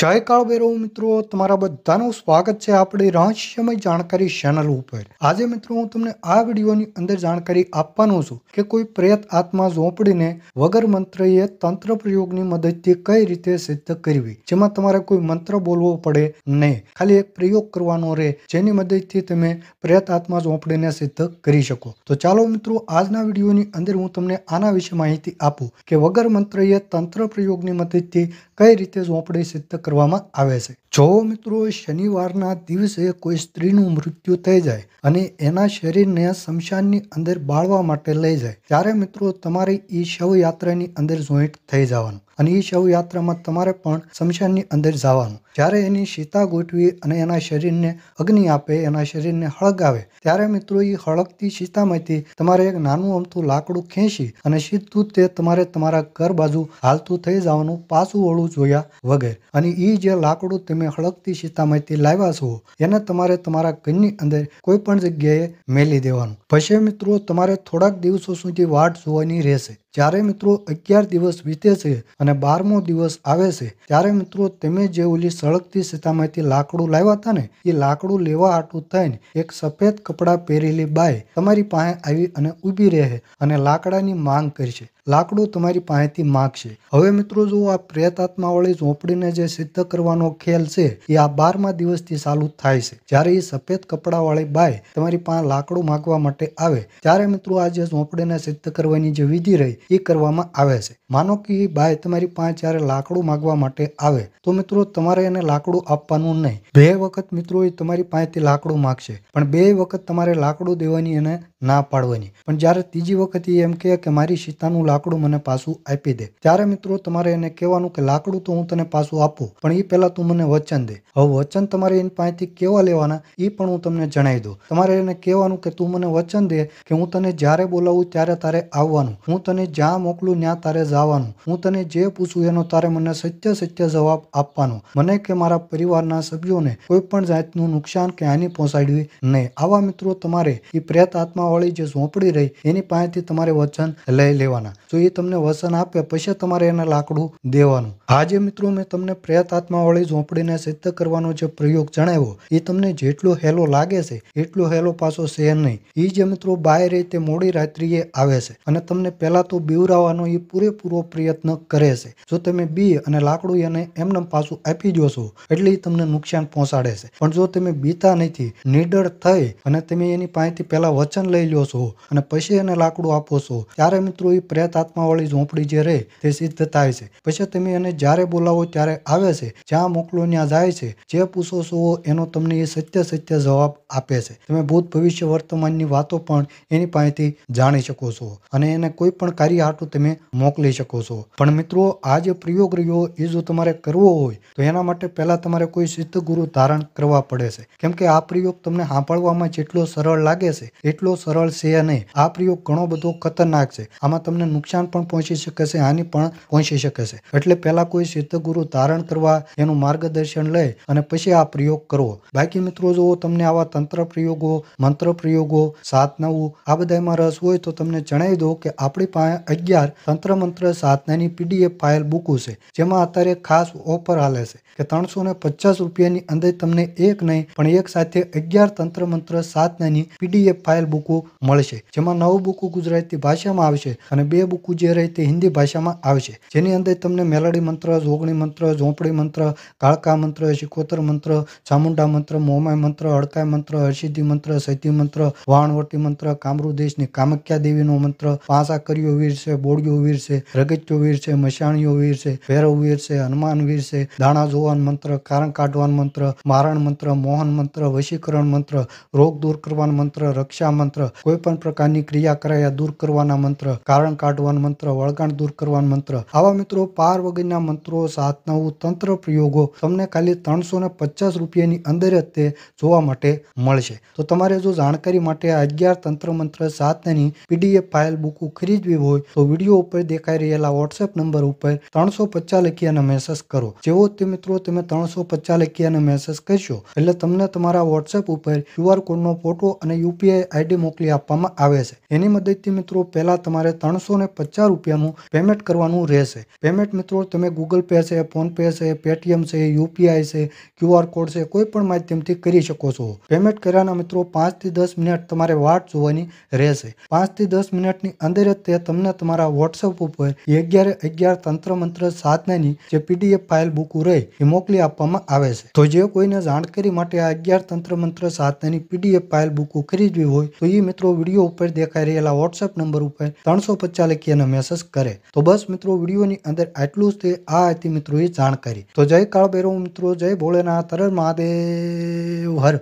જય કાળભૈરવ મિત્રો તમારા બધાનું સ્વાગત છે આપણી રહસ્યમય જાણકારી ચેનલ ઉપર આજે મિત્રો હું તમને આ વિડીયોની અંદર જાણકારી આપવાનો છું કે કોઈ પ્રેત આત્મા ઝોંપડીને વગર મંત્રએ તંત્ર પ્રયોગની મદદથી કઈ રીતે સિદ્ધ કરવી જેમાં તમારે કોઈ મંત્ર બોલવો પડે નહીં ખાલી એક પ્રયોગ કરવાનો રહે જેની મદદથી તમે પ્રેત આત્મા ઝોંપડીને સિદ્ધ કરી શકો તો ચાલો મિત્રો આજના વિડીયોની અંદર હું તમને આના વિશે માહિતી આપું કે વગર મંત્રએ તંત્ર પ્રયોગની મદદથી કઈ રીતે ઝોંપડી સિદ્ધ કરવામાં આવે છે જો મિત્રો શનિવારના દિવસે કોઈ સ્ત્રીનું મૃત્યુ થઈ જાય અને એના શરીરને શમશાનની અંદર બાળવા માટે લઈ જાય ત્યારે મિત્રો તમારે એ શવયાત્રાની અંદર જોઈન્ટ થઈ જવાનું અને એ શવયાત્રામાં તમારે પણ શમશાનની અંદર જવાનું જ્યારે એની સીતા ગોઠવી અને એના શરીરને અગ્નિ આપે એના શરીરને હળગ આવે ત્યારે મિત્રો એ હળગતી સીતામાંથી તમારે એક નાનું અમથું લાકડું ખેંચી અને સીધું તે તમારે તમારા ઘર બાજુ હાલતું થઈ જવાનું પાછું વળું જોયા વગેરે અને એ જે લાકડું તમે હળગતી શીતામાંથી લાવ્યા છો એને તમારે તમારા ઘરની અંદર કોઈ પણ જગ્યાએ મેલી દેવાનું પછી મિત્રો તમારે થોડાક દિવસો સુધી વાટ જોવાની રહેશે જ્યારે મિત્રો અગિયાર દિવસ વીતે છે અને બારમો દિવસ આવે છે ત્યારે મિત્રો તમે જે ઓલી સળગતી સીતામાંથી લાકડું લાવ્યા હતા ને એ લાકડું લેવા આટું થઈને એક સફેદ કપડાં પહેરેલી બાય તમારી પાસે આવી અને ઊભી રહે અને લાકડાની માંગ કરશે લાકડું તમારી પાસેથી માગશે હવે મિત્રો જો આ પ્રેત આત્માવાળી ઝોંપડીને જે સિદ્ધ કરવાનો ખેલ છે એ આ બારમા દિવસથી ચાલુ થાય છે જ્યારે એ સફેદ કપડાવાળી બાય તમારી પાસે લાકડું માગવા માટે આવે ત્યારે મિત્રો આ જે ઝોંપડીને સિદ્ધ કરવાની જે વિધિ રહી એ કરવામાં આવે છે માનો કે એ તમારી પાંચ ચાર લાકડું માગવા માટે આવે તો મિત્રો તમારે એને લાકડું આપવાનું નહીં બે વખત મિત્રો એ તમારી પાસેથી લાકડું માગશે પણ બે વખત તમારે લાકડું દેવાની એને ના પાડવાની પણ જ્યારે ત્રીજી વખત એ એમ કહે કે મારી સીતાનું લાકડું મને પાછું આપી દે ત્યારે મિત્રો તમારે એને કહેવાનું કે લાકડું તો હું તને પાછું આપું પણ એ પહેલા તું મને વચન દે હવે વચન તમારે એની પાસેથી કેવા લેવાના એ પણ હું તમને જણાવી દઉં તમારે એને કહેવાનું કે તું મને વચન દે કે હું તને જ્યારે બોલાવું ત્યારે તારે આવવાનું હું તને જ્યાં મોકલું ત્યાં તારે જવાનું હું તને જે પૂછું એનો તારે મને સત્ય સત્ય જવાબ આપવાનો મને કે મારા પરિવારના સભ્યોને કોઈ પણ જાતનું નુકસાન કે હાનિ પહોંચાડવી નહીં આવા મિત્રો તમારે એ પ્રેત આત્મા વાળી જે ઝોંપડી રહી એની પાસેથી તમારે વચન લઈ લેવાના જો એ તમને વચન આપે પછી તમારે એને લાકડું દેવાનું આજે મિત્રો મેં તમને પ્રેત આત્માવાળી ઝોંપડીને સિદ્ધ કરવાનો જે પ્રયોગ જણાવ્યો એ તમને જેટલો હેલો લાગે છે એટલો હેલો પાછો છે નહીં એ જે મિત્રો બાય તે મોડી રાત્રિએ આવે છે અને તમને પહેલા તો બીવરાવાનો એ પૂરેપૂરો પ્રયત્ન કરે છે જો તમે બી અને લાકડું એને એમને પાછું આપી દો છો એટલે એ તમને નુકસાન પહોંચાડે છે પણ જો તમે બીતા નથી નીડર થઈ અને તમે એની પાસેથી પહેલા વચન લઈ લઈ લો છો અને પછી એને લાકડું આપો છો ત્યારે મિત્રો એ પ્રેત આત્માવાળી ઝોંપડી જે રહે તે સિદ્ધ થાય છે પછી તમે એને જ્યારે બોલાવો ત્યારે આવે છે જ્યાં મોકલો ત્યાં જાય છે જે પૂછો છો એનો તમને એ સત્ય સત્ય જવાબ આપે છે તમે ભૂત ભવિષ્ય વર્તમાનની વાતો પણ એની પાસેથી જાણી શકો છો અને એને કોઈ પણ કાર્ય હાટું તમે મોકલી શકો છો પણ મિત્રો આ જે પ્રયોગ રહ્યો એ જો તમારે કરવો હોય તો એના માટે પહેલા તમારે કોઈ સિદ્ધ ગુરુ ધારણ કરવા પડે છે કેમ કે આ પ્રયોગ તમને સાંભળવામાં જેટલો સરળ લાગે છે એટલો સરળ છે નહીં આ પ્રયોગ ઘણો બધો ખતરનાક છે આમાં તમને નુકસાન પણ પહોંચી શકે છે હાનિ પણ પહોંચી શકે છે એટલે પહેલાં કોઈ સિદ્ધગુરુ ધારણ કરવા એનું માર્ગદર્શન લઈ અને પછી આ પ્રયોગ કરવો બાકી મિત્રો જો તમને આવા તંત્ર પ્રયોગો મંત્ર પ્રયોગો સાધનાઓ આ બધામાં રસ હોય તો તમને જણાવી દો કે આપણી પાસે અગિયાર તંત્ર મંત્ર સાધનાની પીડીએફ ફાઇલ બુકુ છે જેમાં અત્યારે ખાસ ઓફર હાલે છે કે ત્રણસો ને પચાસ રૂપિયાની અંદર તમને એક નહીં પણ એક સાથે અગિયાર તંત્ર મંત્ર સાધનાની પીડીએફ ફાઇલ બુકુ મળશે જેમાં નવ બુકો ગુજરાતી ભાષામાં આવશે અને બે બુકો જે રહે તે હિન્દી ભાષામાં આવશે જેની અંદર તમને મેલડી મંત્ર જોગણી મંત્ર ઝોંપડી મંત્ર કાળકા મંત્ર શિકોતર મંત્ર ચામુંડા મંત્ર મોમાય મંત્ર હડકાય મંત્ર હર્ષિદ્ધિ મંત્ર સૈધિ મંત્ર વાણવટી મંત્ર કામરૂ કામખ્યા દેવીનો મંત્ર પાંસા કર્યો વીર છે બોડિયો વીર છે રગચ્યો વીર છે મશાણીઓ વીર છે ભૈરવ વીર છે હનુમાન વીર છે દાણા જોવાન મંત્ર કારણ કાઢવાન મંત્ર મારણ મંત્ર મોહન મંત્ર વશીકરણ મંત્ર રોગ દૂર કરવાન મંત્ર રક્ષા મંત્ર કોઈ પણ પ્રકારની ક્રિયા કરાયા દૂર કરવાના મંત્ર કારણ કાઢવાના મંત્ર વળગાણ દૂર કરવાના મંત્ર આવા મિત્રો પાર વગરના મંત્રો સાત તંત્ર પ્રયોગો તમને ખાલી ત્રણસો ને પચાસ રૂપિયાની અંદર જ તે જોવા માટે મળશે તો તમારે જો જાણકારી માટે અગિયાર તંત્ર મંત્ર સાતની પીડીએફ ફાઇલ બુક ખરીદવી હોય તો વિડીયો ઉપર દેખાઈ રહેલા વોટ્સએપ નંબર ઉપર ત્રણસો પચાસ લખી મેસેજ કરો જેવો તે મિત્રો તમે ત્રણસો પચાસ લખી મેસેજ કરશો એટલે તમને તમારા વોટ્સએપ ઉપર ક્યુઆર કોડનો ફોટો અને યુપીઆઈ આઈડી મોકલી આપવામાં આવે છે એની મદદથી મિત્રો પહેલાં તમારે ત્રણસો ને પચાસ રૂપિયાનું પેમેન્ટ કરવાનું રહેશે પેમેન્ટ મિત્રો તમે ગૂગલ પે છે ફોનપે છે પેટીએમ છે યુપીઆઈ છે ક્યુઆર કોડ છે કોઈ પણ માધ્યમથી કરી શકો છો પેમેન્ટ કર્યાના મિત્રો પાંચથી દસ મિનિટ તમારે વાટ જોવાની રહેશે પાંચથી દસ મિનિટની અંદર જ તે તમને તમારા વોટ્સઅપ ઉપર અગિયારે અગિયાર તંત્ર મંત્ર સાધનાની જે પીડીએફ ફાઇલ બુક રહી એ મોકલી આપવામાં આવે છે તો જે કોઈને જાણકારી માટે આ અગિયાર તંત્ર મંત્ર સાધનાની પીડીએફ ફાઇલ બુક ખરીદવી હોય તો એ મિત્રો વિડીયો ઉપર દેખાઈ રહેલા વોટ્સએપ નંબર ઉપર ત્રણસો પચાસ લખી અને મેસેજ કરે તો બસ મિત્રો વિડીયોની અંદર આટલું જ તે આ હતી મિત્રો એ જાણકારી તો જય કાળ ભૈરવ મિત્રો જય ભોળેનાથ હર મહાદેવ હર